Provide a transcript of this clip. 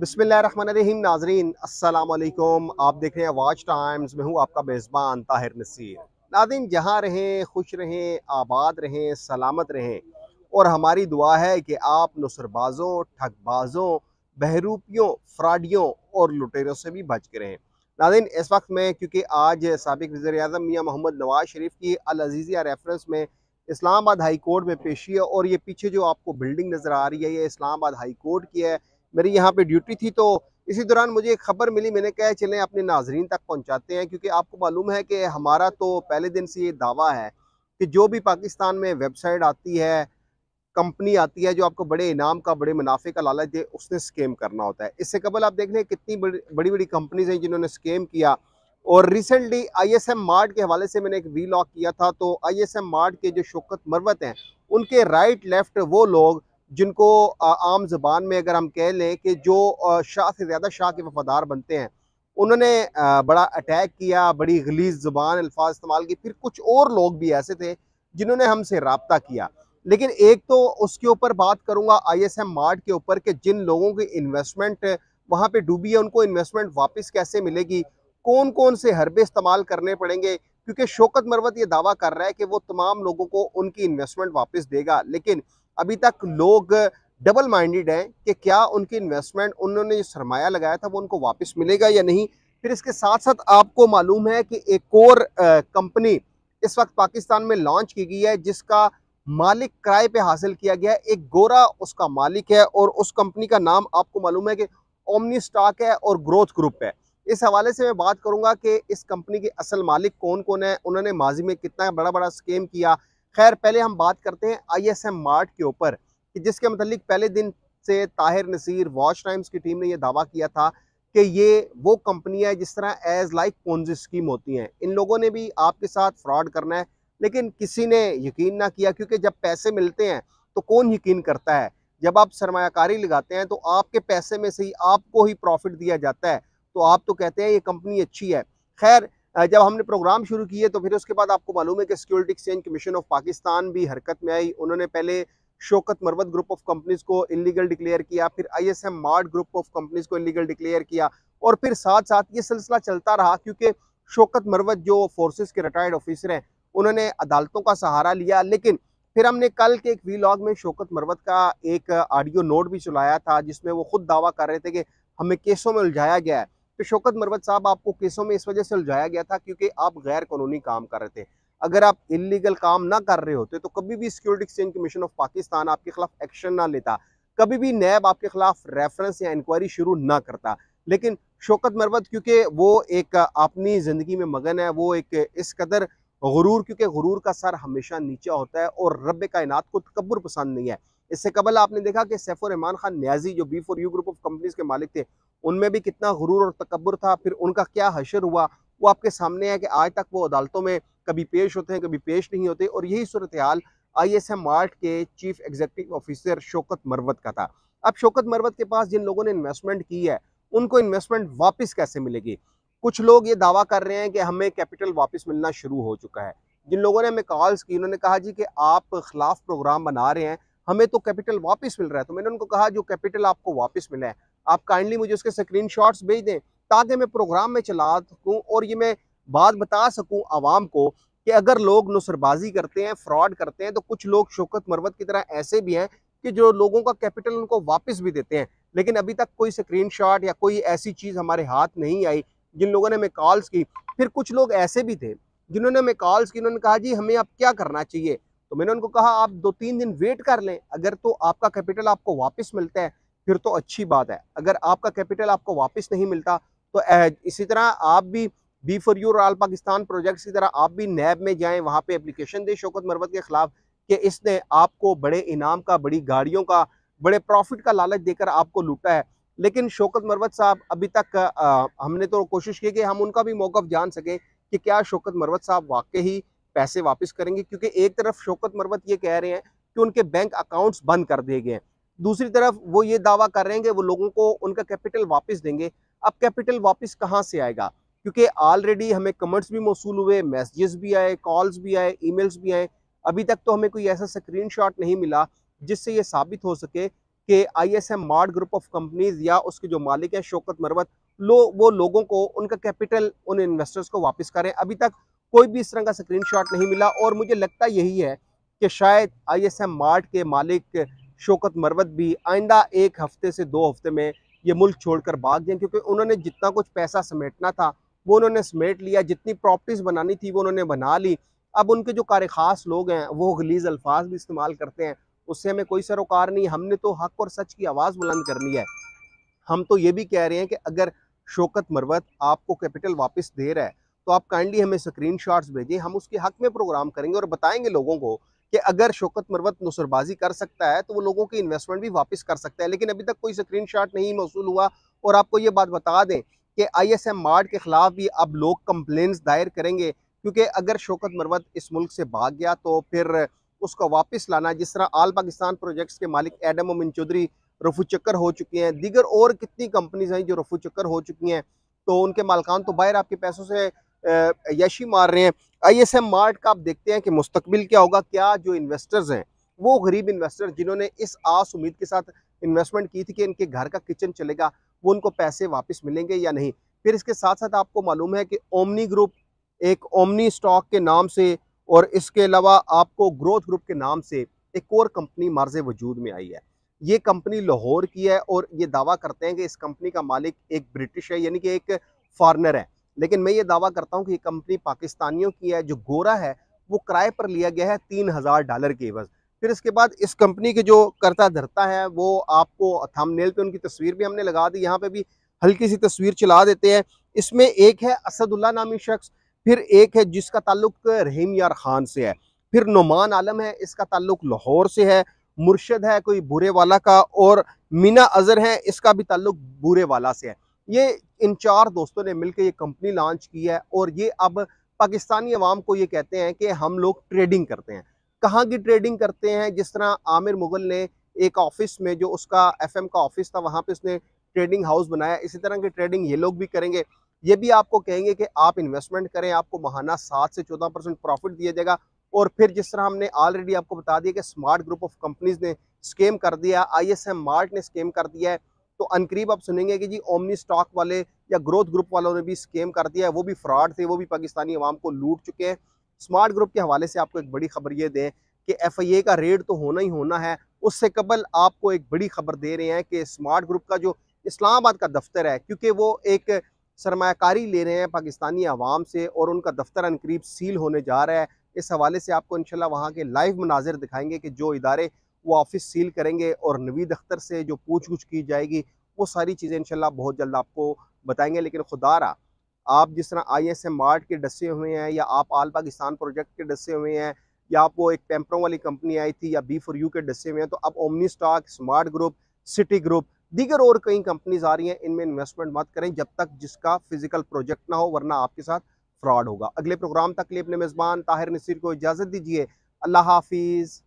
बिसमीम नाजरीन असलकुम आप देख रहे हैं वाच टाइम्स में हूँ आपका मेज़बान ताहिर नसीर नादिन जहाँ रहें खुश रहें आबाद रहें सलामत रहें और हमारी दुआ है कि आप नुसरबाज़ों ठगबाज़ों बहरूपियों फ्राडियों और लुटेरों से भी बच के रहें नादिन इस वक्त में क्योंकि आज सबक वज़र अजम मियाँ मोहम्मद नवाज शरीफ की अलजीज़िया रेफरेंस में इस्लामाबाद हाई कोर्ट में पेशी है और ये पीछे जो आपको बिल्डिंग नज़र आ रही है ये इस्लामाबाद हाई कोर्ट की है मेरी यहाँ पे ड्यूटी थी तो इसी दौरान मुझे एक खबर मिली मैंने कहा चलें अपने नाजरीन तक पहुँचाते हैं क्योंकि आपको मालूम है कि हमारा तो पहले दिन से ये दावा है कि जो भी पाकिस्तान में वेबसाइट आती है कंपनी आती है जो आपको बड़े इनाम का बड़े मुनाफे का लालच दे उसने स्केम करना होता है इससे कबल आप देख लें कितनी बड़ी बड़ी बड़ी कंपनीज हैं जिन्होंने स्केम किया और recently I S M mart के हवाले से मैंने एक वी किया था तो आई एस एम मार्ट के जो शोकत मरवत हैं उनके राइट लेफ्ट वो लोग जिनको आम जबान में अगर हम कह लें कि जो शाह से ज़्यादा शाह के वफादार बनते हैं उन्होंने बड़ा अटैक किया बड़ी गलीज ज़बान अल्फाज इस्तेमाल की फिर कुछ और लोग भी ऐसे थे जिन्होंने हमसे रबता किया लेकिन एक तो उसके ऊपर बात करूँगा आई एस एम मार्ट के ऊपर कि जिन लोगों की इन्वेस्टमेंट वहाँ पर डूबी है उनको इन्वेस्टमेंट वापस कैसे मिलेगी कौन कौन से हरबे इस्तेमाल करने पड़ेंगे क्योंकि शोकत मरवत ये दावा कर रहा है कि वो तमाम लोगों को उनकी इन्वेस्टमेंट वापस देगा लेकिन अभी तक लोग डबल माइंडेड हैं कि क्या उनकी इन्वेस्टमेंट उन्होंने जो सरमाया लगाया था वो उनको वापस मिलेगा या नहीं फिर इसके साथ साथ आपको मालूम है कि एक और कंपनी इस वक्त पाकिस्तान में लॉन्च की गई है जिसका मालिक किराए पे हासिल किया गया है एक गोरा उसका मालिक है और उस कंपनी का नाम आपको मालूम है कि ओमनी स्टॉक है और ग्रोथ ग्रुप है इस हवाले से मैं बात करूंगा कि इस कंपनी के असल मालिक कौन कौन है उन्होंने माजी में कितना बड़ा बड़ा स्कीम किया खैर पहले हम बात करते हैं आईएसएम मार्ट के ऊपर कि जिसके मतलब पहले दिन से ताहिर नसीर वॉच टाइम्स की टीम ने यह दावा किया था कि ये वो कंपनी है जिस तरह एज लाइक पोन्जी स्कीम होती हैं इन लोगों ने भी आपके साथ फ्रॉड करना है लेकिन किसी ने यकीन ना किया क्योंकि जब पैसे मिलते हैं तो कौन यकीन करता है जब आप सरमाकारी लगाते हैं तो आपके पैसे में से ही आपको ही प्रॉफिट दिया जाता है तो आप तो कहते हैं ये कंपनी अच्छी है खैर जब हमने प्रोग्राम शुरू किए तो फिर उसके बाद आपको मालूम है कि security exchange commission of Pakistan भी हरकत में आई उन्होंने पहले Shaukat Marwat group of companies को इलीगल डिक्लेयर किया फिर I S M mart group of companies को इलीगल डिक्लेयर किया और फिर साथ साथ ये सिलसिला चलता रहा क्योंकि शोकत मरवत जो फोर्सेस के रिटायर्ड ऑफिसर हैं उन्होंने अदालतों का सहारा लिया लेकिन फिर हमने कल के एक वी में शोकत मरवत का एक ऑडियो नोट भी चलाया था जिसमें वो खुद दावा कर रहे थे कि हमें केसों में उलझाया गया है तो शौकत मरवत साहब आपको केसों में इस वजह से उलझाया गया था क्योंकि आप गैर कानूनी काम कर रहे थे अगर आप इलीगल काम ना कर रहे होते तो कभी भी security exchange commission of Pakistan आपके खिलाफ एक्शन ना लेता कभी भी नैब आपके खिलाफ रेफरेंस या इंक्वायरी शुरू ना करता लेकिन शौकत मरवत क्योंकि वो एक अपनी ज़िंदगी में मगन है वो एक इस कदर गुरूर क्योंकि गुरूर का सर हमेशा नीचा होता है और रब कायनात को तकबर पसंद नहीं है इससे कबल आपने देखा कि सैफुररहमान खान न्याजी जो B four U group of companies के मालिक थे उनमें भी कितना गुरूर और तकबर था फिर उनका क्या हशर हुआ वो आपके सामने है कि आज तक वो अदालतों में कभी पेश होते हैं कभी पेश नहीं होते और यही सूरत हाल आई एस एम मार्ट के chief executive officer Shaukat Marwat का था अब शौकत मरवत के पास जिन लोगों ने इन्वेस्टमेंट की है उनको इन्वेस्टमेंट वापस कैसे मिलेगी कुछ लोग ये दावा कर रहे हैं कि हमें कैपिटल वापस मिलना शुरू हो चुका है जिन लोगों ने हमें कॉल्स की उन्होंने कहा जी कि आप खिलाफ प्रोग्राम बना रहे हैं हमें तो कैपिटल वापस मिल रहा है तो मैंने उनको कहा जो कैपिटल आपको वापस मिला है आप काइंडली मुझे उसके स्क्रीन भेज दें ताकि मैं प्रोग्राम में चला सकूँ और ये मैं बात बता सकूँ आवाम को कि अगर लोग नुसरबाजी करते हैं फ्रॉड करते हैं तो कुछ लोग शोकत मरवत की तरह ऐसे भी हैं कि जो लोगों का कैपिटल उनको वापस भी देते हैं लेकिन अभी तक कोई स्क्रीनशॉट या कोई ऐसी चीज़ हमारे हाथ नहीं आई जिन लोगों ने हमें कॉल्स की फिर कुछ लोग ऐसे भी थे जिन्होंने हमें कॉल्स की उन्होंने कहा जी हमें अब क्या करना चाहिए तो मैंने उनको कहा आप दो तीन दिन वेट कर लें अगर तो आपका कैपिटल आपको वापस मिलता है फिर तो अच्छी बात है अगर आपका कैपिटल आपको वापस नहीं मिलता तो इसी तरह आप भी B for your all Pakistan project की तरह आप भी नैब में जाएं वहाँ पे एप्लीकेशन दें शौकत मरवत के ख़िलाफ़ कि इसने आपको बड़े इनाम का बड़ी गाड़ियों का बड़े प्रॉफिट का लालच देकर आपको लूटा है लेकिन शौकत मरवत साहब अभी तक आ, हमने तो कोशिश की कि हम उनका भी मौक़ जान सकें कि क्या शौकत मरवत साहब वाकई ही पैसे वापस करेंगे क्योंकि एक तरफ शौकत मरवत ये कह रहे हैं कि उनके बैंक अकाउंट्स बंद कर दिए गए हैं दूसरी तरफ वो ये दावा कर रहे हैं कि वो लोगों को उनका कैपिटल वापस देंगे अब कैपिटल वापस कहाँ से आएगा क्योंकि ऑलरेडी हमें कमेंट्स भी मौसू हुए मैसेजेस भी आए कॉल्स भी आए ईमेल्स भी आए अभी तक तो हमें कोई ऐसा स्क्रीनशॉट नहीं मिला जिससे ये साबित हो सके कि I S M mart group of companies या उसके जो मालिक हैं शोकत मरवत लो वो लोगों को उनका कैपिटल उन इन्वेस्टर्स को वापस करें अभी तक कोई भी इस तरह का स्क्रीनशॉट नहीं मिला और मुझे लगता यही है कि शायद आई एस एम मार्ट के मालिक शोकत मरवत भी आइंदा एक हफ्ते से दो हफ्ते में ये मुल्क छोड़कर भाग गए क्योंकि उन्होंने जितना कुछ पैसा समेटना था वो उन्होंने समेट लिया जितनी प्रॉपर्टीज़ बनानी थी वो उन्होंने बना ली अब उनके जो कार ख़ास लोग हैं वो गलीज अल्फाज भी इस्तेमाल करते हैं उससे हमें कोई सरोकार नहीं हमने तो हक और सच की आवाज़ बुलंद करनी है हम तो ये भी कह रहे हैं कि अगर शोकत मरवत आपको कैपिटल वापस दे रहा है तो आप काइंडली हमें स्क्रीन भेजें हम उसके हक में प्रोग्राम करेंगे और बताएंगे लोगों को कि अगर शोकत मरवत नुसरबाजी कर सकता है तो वो लोगों की इन्वेस्टमेंट भी वापस कर सकता है लेकिन अभी तक कोई स्क्रीन नहीं मौसू हुआ और आपको ये बात बता दें कि आई एस एम मार्ट के ख़िलाफ़ भी अब लोग कंप्लेंट्स दायर करेंगे क्योंकि अगर शोकत मरवत इस मुल्क से भाग गया तो फिर उसको वापस लाना जिस तरह आल पाकिस्तान प्रोजेक्ट्स के मालिक एडम अमिन चौधरी रफू चक्कर हो चुकी हैं दीगर और कितनी कंपनीज हैं जो रफू चक्कर हो चुकी हैं तो उनके मालकान तो बाहर आपके पैसों से यशी मार रहे हैं आई एस एम मार्ट का आप देखते हैं कि मुस्तबिल क्या होगा क्या जो इन्वेस्टर्स हैं वो गरीब इन्वेस्टर जिन्होंने इस आस उम्मीद के साथ इन्वेस्टमेंट की थी कि इनके घर का किचन चलेगा वो उनको पैसे वापस मिलेंगे या नहीं फिर इसके साथ साथ आपको मालूम है कि ओमनी ग्रुप एक ओमनी स्टॉक के नाम से और इसके अलावा आपको ग्रोथ ग्रुप के नाम से एक और कंपनी मर्ज वजूद में आई है ये कंपनी लाहौर की है और ये दावा करते हैं कि इस कंपनी का मालिक एक ब्रिटिश है यानी कि एक फॉरनर है लेकिन मैं ये दावा करता हूँ कि ये कंपनी पाकिस्तानियों की है जो गोरा है वो किराए पर लिया गया है तीन हज़ार डॉलर के एवज फिर इसके बाद इस कंपनी के जो करता धरता है वो आपको थमनेल पर उनकी तस्वीर भी हमने लगा दी यहाँ पर भी हल्की सी तस्वीर चला देते हैं इसमें एक है असदुल्ला नामी शख्स फिर एक है जिसका ताल्लुक रहीम यार खान से है फिर नुमान आलम है इसका ताल्लुक लाहौर से है मुर्शद है कोई बुरे वाला का और मीना अजहर है इसका भी ताल्लुक बुरे वाला से है ये इन चार दोस्तों ने मिलकर ये कंपनी लॉन्च की है और ये अब पाकिस्तानी अवाम को ये कहते हैं कि हम लोग ट्रेडिंग करते हैं कहाँ की ट्रेडिंग करते हैं जिस तरह आमिर मुगल ने एक ऑफिस में जो उसका एफएम का ऑफिस था वहाँ पे उसने ट्रेडिंग हाउस बनाया इसी तरह की ट्रेडिंग ये लोग भी करेंगे ये भी आपको कहेंगे कि आप इन्वेस्टमेंट करें आपको महाना सात से चौदह परसेंट प्रॉफिट दिया जाएगा और फिर जिस तरह हमने ऑलरेडी आपको बता दिया कि स्मार्ट ग्रुप ऑफ कंपनीज ने स्केम कर दिया आई एस मार्ट ने स्केम कर दिया है तो अनकरीब आप सुनेंगे कि जी ओमनी स्टॉक वाले या ग्रोथ ग्रुप वालों ने भी स्केम कर दिया है वो भी फ्रॉड थे वो भी पाकिस्तानी अवाम को लूट चुके हैं स्मार्ट ग्रुप के हवाले से आपको एक बड़ी खबर ये दें कि एफ आई ए का रेड तो होना ही होना है उससे कबल आपको एक बड़ी खबर दे रहे हैं कि स्मार्ट ग्रुप का जो इस्लामाबाद का दफ्तर है क्योंकि वो एक सरमाकारी ले रहे हैं पाकिस्तानी अवाम से और उनका दफ्तर अनकरीब सील होने जा रहा है इस हवाले से आपको इनशाला वहाँ के लाइव मनाजिर दिखाएंगे कि जो इदारे वो ऑफिस सील करेंगे और नवीद अख्तर से जो पूछ गुछ की जाएगी वो सारी चीज़ें इनशाला बहुत जल्द आपको बताएंगे लेकिन खुदा रहा आप जिस तरह आई एस एम मार्ट के डसे हुए हैं या आप आल पाकिस्तान प्रोजेक्ट के डसे हुए हैं या आप वो एक पेम्परों वाली कंपनी आई थी या बी फॉर यू के डसे हुए हैं तो अब Omni stock smart group city group दीगर और कई कंपनीज आ रही हैं इनमें इन्वेस्टमेंट मत करें जब तक जिसका फिजिकल प्रोजेक्ट ना हो वरना आपके साथ फ्रॉड होगा अगले प्रोग्राम तक लिए अपने मेज़बान ताहिर नसीर को इजाज़त दीजिए अल्लाह हाफिज़